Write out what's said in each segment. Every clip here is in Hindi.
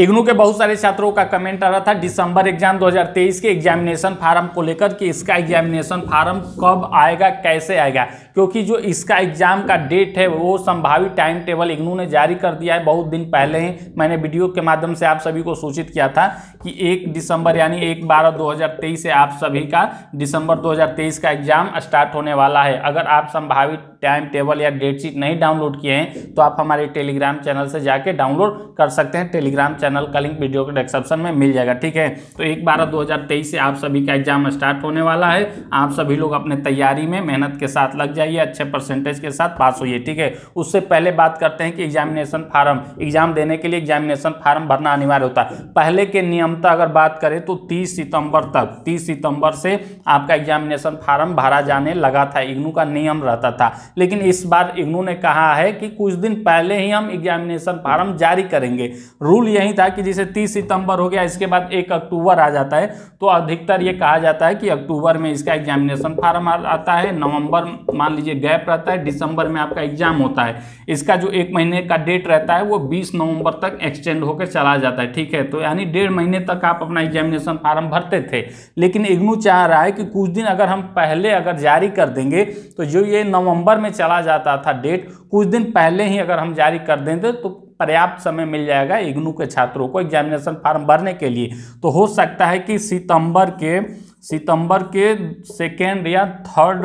इग्नू के बहुत सारे छात्रों का कमेंट आ रहा था दिसंबर एग्जाम 2023 के एग्जामिनेशन फार्म को लेकर कि इसका एग्जामिनेशन फार्म कब आएगा कैसे आएगा क्योंकि जो इसका एग्जाम का डेट है वो संभावित टाइम टेबल इग्नू ने जारी कर दिया है बहुत दिन पहले ही मैंने वीडियो के माध्यम से आप सभी को सूचित किया था कि एक दिसंबर यानी एक बारह दो से आप सभी का दिसंबर दो का एग्जाम स्टार्ट होने वाला है अगर आप संभावित टाइम टेबल या डेट शीट नहीं डाउनलोड किए हैं तो आप हमारे टेलीग्राम चैनल से जाके डाउनलोड कर सकते हैं टेलीग्राम चैनल का लिंक वीडियो के डिस्क्रिप्शन में मिल जाएगा ठीक है तो एक बारह दो हजार तेईस से आप सभी का एग्जाम स्टार्ट होने वाला है आप सभी लोग अपने तैयारी में मेहनत के साथ लग जाए जाइए अच्छे परसेंटेज के साथ पास होइए ठीक है उससे पहले बात करते हैं कि एग्जामिनेशन फार्म एग्जाम देने के लिए एग्जामिनेशन फार्म भरना अनिवार्य होता है पहले के नियमता अगर बात करें तो तीस सितंबर तक तीस सितंबर से आपका एग्जामिनेशन फार्म भरा जाने लगा था इग्नू का नियम रहता था लेकिन इस बार इग्नू ने कहा है कि कुछ दिन पहले ही हम एग्जामिनेशन फार्म जारी करेंगे रूल यही था कि जिसे तीस सितंबर हो गया इसके बाद एक अक्टूबर आ जाता है तो अधिकतर यह कहा जाता है कि अक्टूबर में इसका एग्जामिनेशन फार्म आता है नवंबर मान मान लीजिए गैप रहता है दिसंबर में आपका एग्जाम होता है इसका जो एक महीने का डेट रहता है वो बीस नवंबर तक एक्सटेंड होकर चला जाता है ठीक है तो यानी डेढ़ महीने तक आप अपना एग्जामिनेशन फार्म भरते थे लेकिन इग्नू चाह रहा है कि कुछ दिन अगर हम पहले अगर जारी कर देंगे तो जो ये नवंबर में चला जाता था डेट कुछ दिन पहले ही अगर हम जारी कर देंगे तो पर्याप्त समय मिल जाएगा इग्नू के छात्रों को एग्जामिनेशन फार्म भरने के लिए तो हो सकता है कि सितंबर के सितंबर के सेकेंड या थर्ड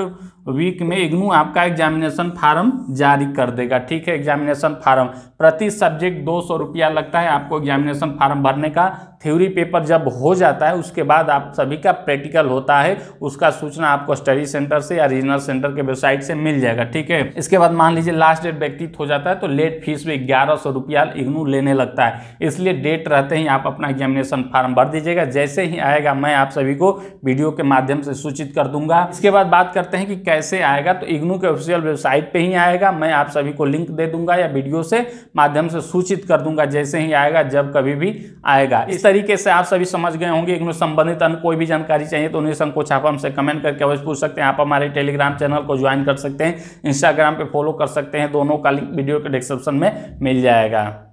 वीक में इग्नू आपका एग्जामिनेशन फार्म जारी कर देगा ठीक है एग्जामिनेशन फार्म प्रति सब्जेक्ट दो सौ रुपया लगता है आपको एग्जामिनेशन फार्म भरने का थ्योरी पेपर जब हो जाता है उसके बाद आप सभी का प्रैक्टिकल होता है उसका सूचना आपको स्टडी सेंटर से या रीजनल सेंटर के वेबसाइट से मिल जाएगा ठीक है इसके बाद मान लीजिए लास्ट डेट व्यक्तित हो जाता है तो लेट फीस भी ग्यारह सौ रुपया इग्नू लेने लगता है इसलिए डेट रहते ही आप अपना एग्जामिनेशन फार्म भर दीजिएगा जैसे ही आएगा मैं आप सभी को वीडियो के माध्यम से सूचित कर दूंगा इसके बाद बात करते हैं कि कैसे आएगा तो इग्नू के ऑफिशियल वेबसाइट पे ही आएगा मैं आप सभी को लिंक दे दूंगा या वीडियो से माध्यम से सूचित कर दूंगा जैसे ही आएगा जब कभी भी आएगा इस तरीके से आप सभी समझ गए होंगे इग्नू संबंधित अन्य कोई भी जानकारी चाहिए तो उन्हें संकोच आप हमसे कमेंट करके अवश्य पूछ सकते हैं आप हमारे टेलीग्राम चैनल को ज्वाइन कर सकते हैं इंस्टाग्राम पर फॉलो कर सकते हैं दोनों का लिंक वीडियो के डिस्क्रिप्शन में मिल जाएगा